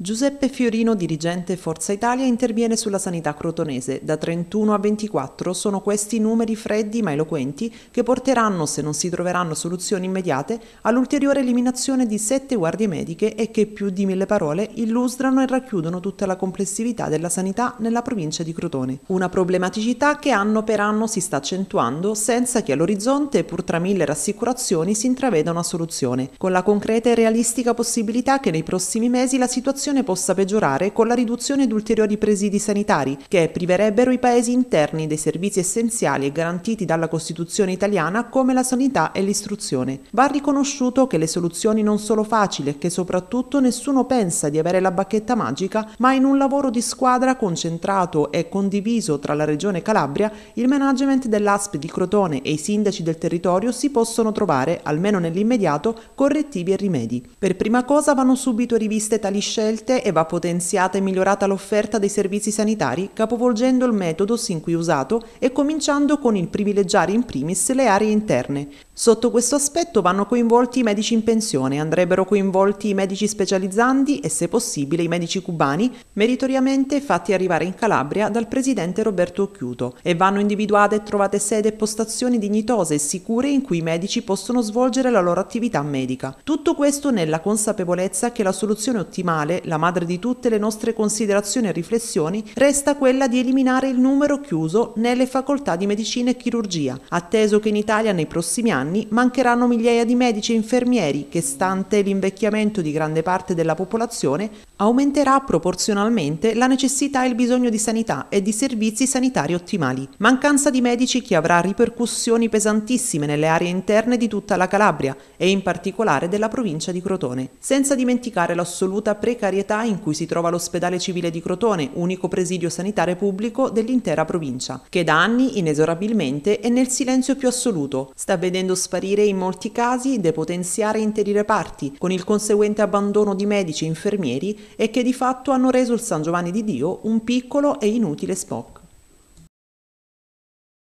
Giuseppe Fiorino, dirigente Forza Italia, interviene sulla sanità crotonese. Da 31 a 24 sono questi numeri freddi ma eloquenti che porteranno, se non si troveranno soluzioni immediate, all'ulteriore eliminazione di sette guardie mediche e che più di mille parole illustrano e racchiudono tutta la complessività della sanità nella provincia di Crotone. Una problematicità che anno per anno si sta accentuando senza che all'orizzonte, pur tra mille rassicurazioni, si intraveda una soluzione, con la concreta e realistica possibilità che nei prossimi mesi la situazione situazione possa peggiorare con la riduzione di ulteriori presidi sanitari, che priverebbero i paesi interni dei servizi essenziali e garantiti dalla Costituzione italiana come la sanità e l'istruzione. Va riconosciuto che le soluzioni non sono facili e che soprattutto nessuno pensa di avere la bacchetta magica, ma in un lavoro di squadra concentrato e condiviso tra la Regione Calabria, il management dell'ASP di Crotone e i sindaci del territorio si possono trovare, almeno nell'immediato, correttivi e rimedi. Per prima cosa vanno subito riviste tali scelte scelte e va potenziata e migliorata l'offerta dei servizi sanitari, capovolgendo il metodo sin qui usato e cominciando con il privilegiare in primis le aree interne, Sotto questo aspetto vanno coinvolti i medici in pensione, andrebbero coinvolti i medici specializzanti e se possibile i medici cubani, meritoriamente fatti arrivare in Calabria dal presidente Roberto Occhiuto e vanno individuate e trovate sede e postazioni dignitose e sicure in cui i medici possono svolgere la loro attività medica. Tutto questo nella consapevolezza che la soluzione ottimale, la madre di tutte le nostre considerazioni e riflessioni, resta quella di eliminare il numero chiuso nelle facoltà di medicina e chirurgia, atteso che in Italia nei prossimi anni anni mancheranno migliaia di medici e infermieri che, stante l'invecchiamento di grande parte della popolazione, aumenterà proporzionalmente la necessità e il bisogno di sanità e di servizi sanitari ottimali. Mancanza di medici che avrà ripercussioni pesantissime nelle aree interne di tutta la Calabria e in particolare della provincia di Crotone, senza dimenticare l'assoluta precarietà in cui si trova l'ospedale civile di Crotone, unico presidio sanitario pubblico dell'intera provincia, che da anni inesorabilmente è nel silenzio più assoluto sta vedendo sparire in molti casi, depotenziare interi reparti, con il conseguente abbandono di medici e infermieri e che di fatto hanno reso il San Giovanni di Dio un piccolo e inutile spocco.